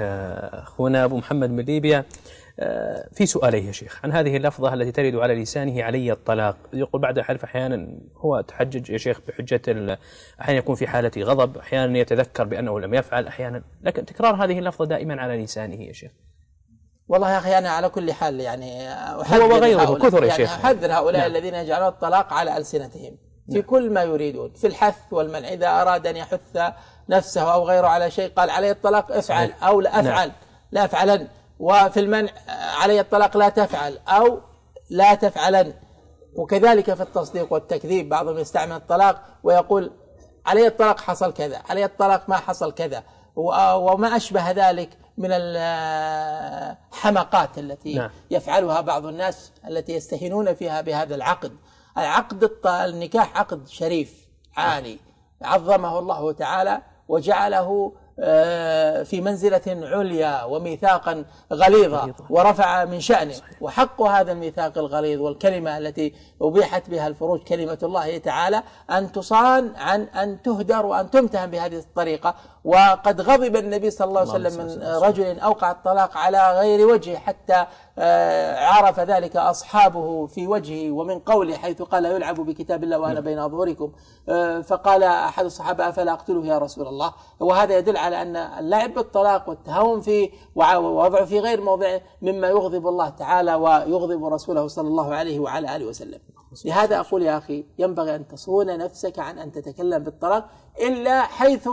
أخونا أبو محمد من ليبيا آه، في سؤالين يا شيخ عن هذه اللفظة التي ترد على لسانه علي الطلاق يقول بعد الحلف أحيانا هو تحجج يا شيخ بحجة أحيانا يكون في حالة غضب أحيانا يتذكر بأنه لم يفعل أحيانا لكن تكرار هذه اللفظة دائما على لسانه يا شيخ والله يا أخي أنا على كل حال يعني أحذر هو وغيره كثر يا يعني شيخ يعني أحذر هؤلاء نعم. الذين يجعلون الطلاق على ألسنتهم في نعم. كل ما يريدون في الحث والمنع إذا أراد أن يحث نفسه أو غيره على شيء قال علي الطلاق افعل نعم. أو لا أفعل نعم. لا أفعلن وفي المنع علي الطلاق لا تفعل أو لا تفعلن وكذلك في التصديق والتكذيب بعضهم يستعمل الطلاق ويقول علي الطلاق حصل كذا علي الطلاق ما حصل كذا وما أشبه ذلك من الحمقات التي نعم. يفعلها بعض الناس التي يستهينون فيها بهذا العقد عقد النكاح عقد شريف عالي عظمه الله تعالى وجعله آه، في منزلة عليا وميثاقا غليظا ورفع من شأنه وحق هذا الميثاق الغليظ والكلمة التي أبيحت بها الفروج كلمة الله تعالى أن تصان عن أن تهدر وأن تمتهن بهذه الطريقة وقد غضب النبي صلى الله عليه وسلم من رجل أوقع الطلاق على غير وجه حتى آه، عرف ذلك أصحابه في وجهه ومن قوله حيث قال يلعب بكتاب الله وأنا نعم. بين أظهركم آه، فقال أحد الصحابة أفلا أقتله يا رسول الله وهذا يدل على أن اللعب بالطلاق والتهاون فيه ووضعه في غير موضعه مما يغضب الله تعالى ويغضب رسوله صلى الله عليه وعلى آله وسلم لهذا أقول يا أخي ينبغي أن تصون نفسك عن أن تتكلم بالطلاق إلا حيث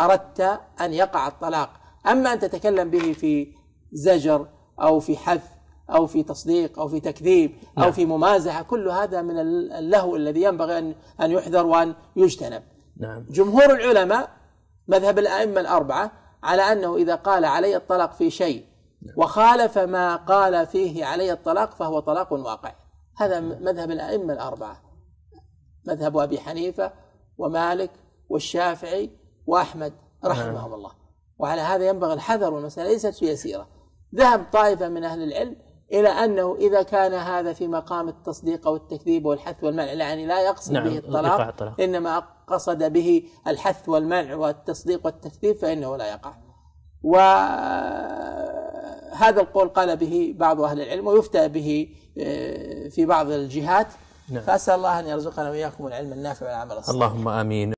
أردت أن يقع الطلاق أما أن تتكلم به في زجر أو في حث أو في تصديق أو في تكذيب أو نعم. في ممازحة كل هذا من اللهو الذي ينبغي أن يحذر وأن يجتنب نعم. جمهور العلماء مذهب الأئمة الأربعة على أنه إذا قال علي الطلاق في شيء نعم. وخالف ما قال فيه علي الطلاق فهو طلاق واقع هذا نعم. مذهب الأئمة الأربعة مذهب أبي حنيفة ومالك والشافعي وأحمد رحمهم نعم. الله وعلى هذا ينبغي الحذر والمسألة ليست يسيرة ذهب طائفة من أهل العلم إلى أنه إذا كان هذا في مقام التصديق أو التكذيب والحث والمنع يعني لا يقصد نعم به الطلاق, الطلاق إنما قصد به الحث والمنع والتصديق والتكذيب فإنه لا يقع وهذا القول قال به بعض أهل العلم ويفتى به آه، في بعض الجهات نعم. فأسأل الله أن يرزقنا وإياكم العلم النافع والعمل الصالح اللهم آمين